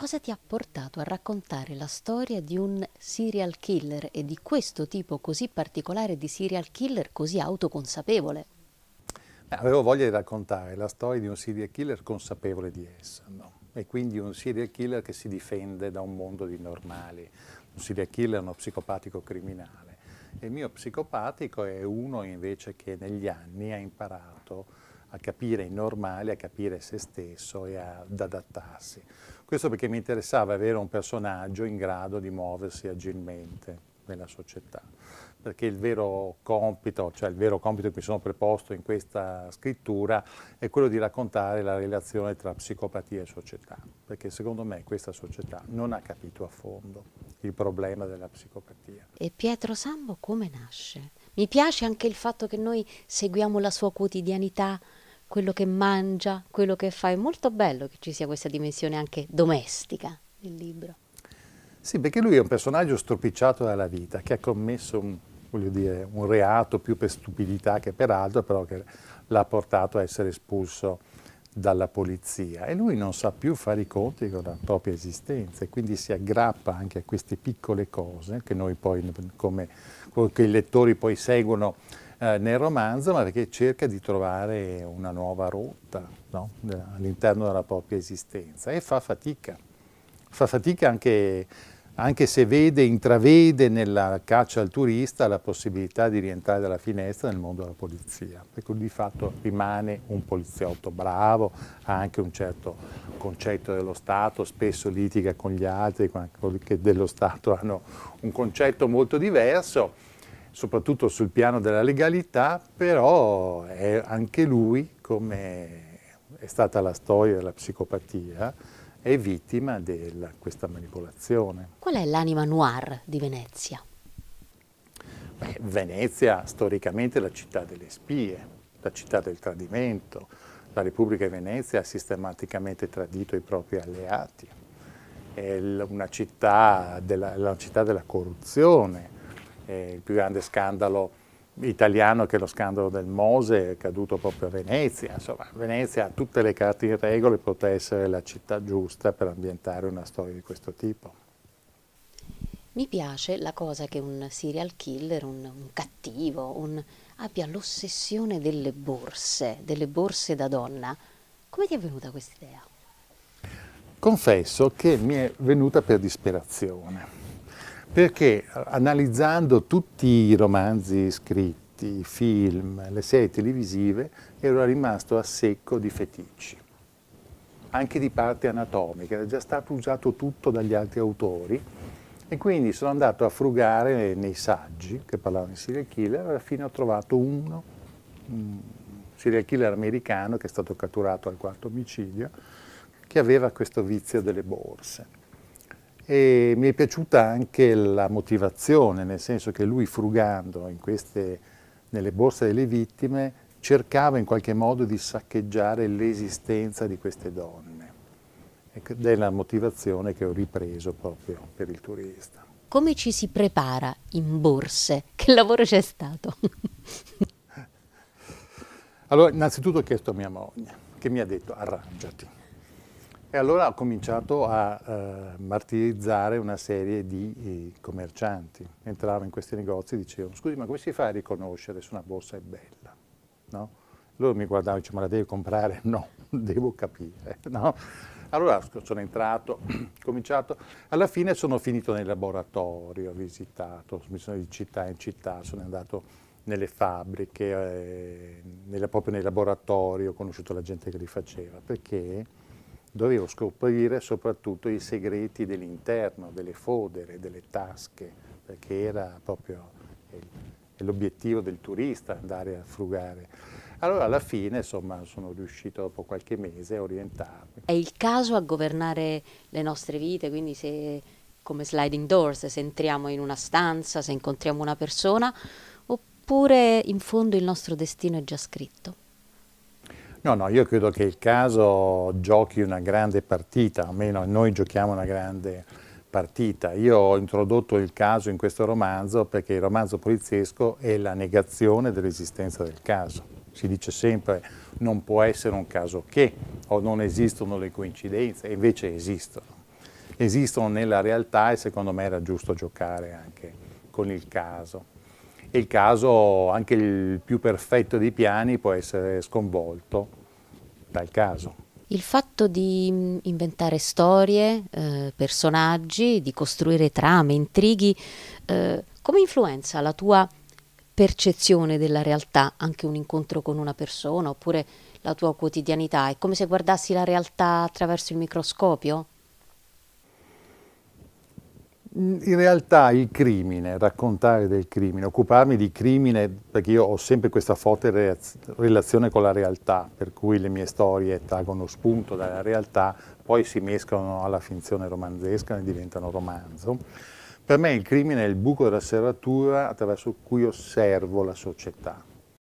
cosa ti ha portato a raccontare la storia di un serial killer e di questo tipo così particolare di serial killer così autoconsapevole? Beh, avevo voglia di raccontare la storia di un serial killer consapevole di essa, no? e quindi un serial killer che si difende da un mondo di normali, un serial killer è uno psicopatico criminale. E il mio psicopatico è uno invece che negli anni ha imparato a capire il normale, a capire se stesso e ad adattarsi. Questo perché mi interessava avere un personaggio in grado di muoversi agilmente nella società, perché il vero compito, cioè il vero compito che mi sono preposto in questa scrittura è quello di raccontare la relazione tra psicopatia e società, perché secondo me questa società non ha capito a fondo il problema della psicopatia. E Pietro Sambo come nasce? Mi piace anche il fatto che noi seguiamo la sua quotidianità quello che mangia, quello che fa. È molto bello che ci sia questa dimensione anche domestica nel libro. Sì, perché lui è un personaggio stropicciato dalla vita, che ha commesso un, dire, un reato più per stupidità che per altro, però che l'ha portato a essere espulso dalla polizia e lui non sa più fare i conti con la propria esistenza e quindi si aggrappa anche a queste piccole cose che noi poi, come, che i lettori poi seguono eh, nel romanzo, ma perché cerca di trovare una nuova rotta no? all'interno della propria esistenza e fa fatica. Fa fatica anche, anche se vede, intravede nella caccia al turista la possibilità di rientrare dalla finestra nel mondo della polizia, perché ecco, di fatto rimane un poliziotto bravo, ha anche un certo concetto dello Stato, spesso litiga con gli altri, quelli che dello Stato hanno un concetto molto diverso, soprattutto sul piano della legalità, però è anche lui, come è stata la storia della psicopatia, è vittima di questa manipolazione. Qual è l'anima noir di Venezia? Beh, Venezia storicamente è la città delle spie, la città del tradimento. La Repubblica di Venezia ha sistematicamente tradito i propri alleati. È una città della, la città della corruzione, eh, il più grande scandalo italiano che è lo scandalo del Mose, è caduto proprio a Venezia. Insomma, Venezia ha tutte le carte in regola e potrà essere la città giusta per ambientare una storia di questo tipo. Mi piace la cosa che un serial killer, un, un cattivo, un, abbia l'ossessione delle borse, delle borse da donna. Come ti è venuta questa idea? Confesso che mi è venuta per disperazione perché analizzando tutti i romanzi scritti, i film, le serie televisive, ero rimasto a secco di feticci, anche di parte anatomica, era già stato usato tutto dagli altri autori e quindi sono andato a frugare nei saggi che parlavano di serial killer, alla fine ho trovato uno, un serial killer americano che è stato catturato al quarto omicidio, che aveva questo vizio delle borse e mi è piaciuta anche la motivazione, nel senso che lui frugando queste, nelle borse delle vittime cercava in qualche modo di saccheggiare l'esistenza di queste donne. Ed è la motivazione che ho ripreso proprio per il turista. Come ci si prepara in borse? Che lavoro c'è stato? allora, innanzitutto ho chiesto a mia moglie, che mi ha detto arrangiati e allora ho cominciato a eh, martirizzare una serie di eh, commercianti. Entravo in questi negozi e dicevo, scusi ma come si fa a riconoscere se una borsa è bella? No? Loro mi guardavano e dicevano, ma la devo comprare? No, devo capire. No? Allora sono entrato, cominciato, alla fine sono finito nel laboratorio, ho visitato, mi sono di città in città, sono andato nelle fabbriche, eh, nella, proprio nei laboratori, ho conosciuto la gente che li faceva, perché dovevo scoprire soprattutto i segreti dell'interno, delle fodere, delle tasche, perché era proprio l'obiettivo del turista andare a frugare. Allora alla fine insomma sono riuscito dopo qualche mese a orientarmi. È il caso a governare le nostre vite, quindi se come sliding doors, se entriamo in una stanza, se incontriamo una persona, oppure in fondo il nostro destino è già scritto? No, no, io credo che il caso giochi una grande partita, almeno noi giochiamo una grande partita. Io ho introdotto il caso in questo romanzo perché il romanzo poliziesco è la negazione dell'esistenza del caso. Si dice sempre non può essere un caso che o non esistono le coincidenze, invece esistono. Esistono nella realtà e secondo me era giusto giocare anche con il caso e il caso, anche il più perfetto dei piani, può essere sconvolto dal caso. Il fatto di mm, inventare storie, eh, personaggi, di costruire trame, intrighi, eh, come influenza la tua percezione della realtà, anche un incontro con una persona oppure la tua quotidianità? È come se guardassi la realtà attraverso il microscopio? Mm, in realtà il crimine, raccontare del crimine, occuparmi di crimine, perché io ho sempre questa forte relazione con la realtà, per cui le mie storie traggono spunto dalla realtà, poi si mescolano alla finzione romanzesca e diventano romanzo. Per me il crimine è il buco della serratura attraverso cui osservo la società.